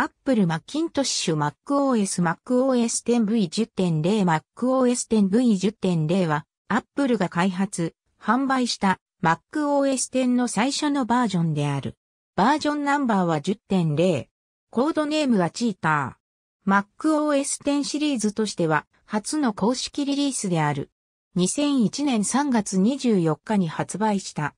アップルマッキントッシュ MacOS MacOS 10V10.0 MacOS 10V10.0 は、アップルが開発、販売した MacOS 10の最初のバージョンである。バージョンナンバーは10.0。コードネームはチーター。MacOS 10シリーズとしては、初の公式リリースである。2001年3月24日に発売した。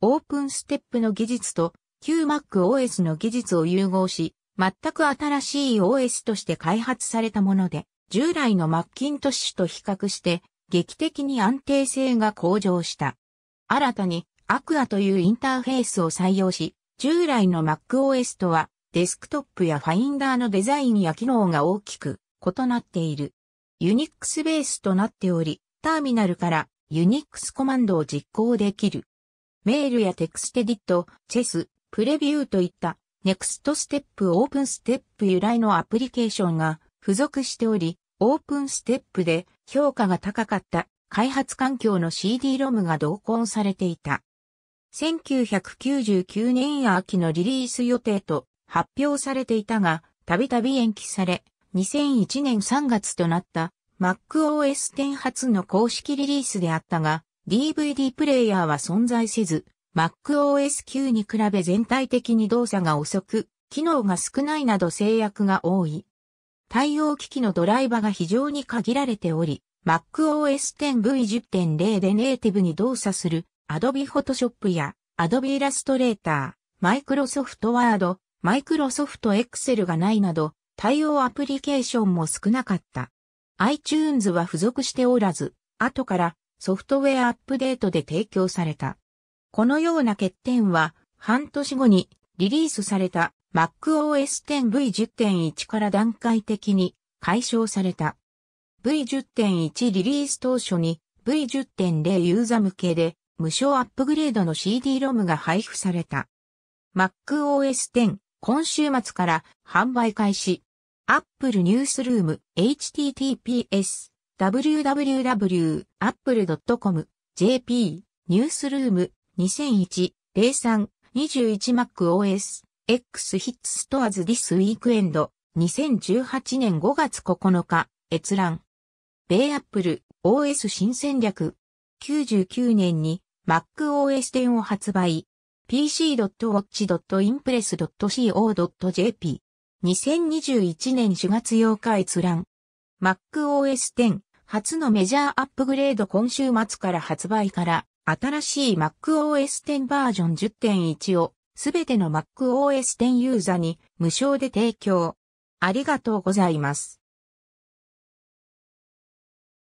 オープンステップの技術と、旧 MacOS の技術を融合し、全く新しい OS として開発されたもので、従来のマッキントッシュと比較して劇的に安定性が向上した。新たにアクアというインターフェースを採用し、従来の MacOS とはデスクトップやファインダーのデザインや機能が大きく異なっている。ユニックスベースとなっており、ターミナルからユニックスコマンドを実行できる。メールやテクステディット、チェス、プレビューといったネクストステップオープンステップ由来のアプリケーションが付属しており、オープンステップで評価が高かった開発環境の CD-ROM が同梱されていた。1999年秋のリリース予定と発表されていたが、たびたび延期され、2001年3月となった MacOS 10初の公式リリースであったが、DVD プレイヤーは存在せず、MacOS9 に比べ全体的に動作が遅く、機能が少ないなど制約が多い。対応機器のドライバが非常に限られており、MacOS 10V10.0 でネイティブに動作する Adobe Photoshop や Adobe Illustrator、Microsoft Word、Microsoft Excel がないなど、対応アプリケーションも少なかった。iTunes は付属しておらず、後からソフトウェアアップデートで提供された。このような欠点は、半年後にリリースされた MacOS 10 V10.1 から段階的に解消された。V10.1 リリース当初に V10.0 ユーザ向けで無償アップグレードの CD-ROM が配布された。MacOS 10今週末から販売開始。Apple Newsroom https www.apple.com jp ニュースルーム 2001-03-21MacOS X Hits Stores This Weekend 2018年5月9日閲覧米アップル OS 新戦略99年に MacOS 10を発売 pc.watch.impress.co.jp 2021年4月8日閲覧 MacOS 10初のメジャーアップグレード今週末から発売から新しい MacOS 10バージョン10.1をすべての MacOS 10ユーザーに無償で提供。ありがとうございます。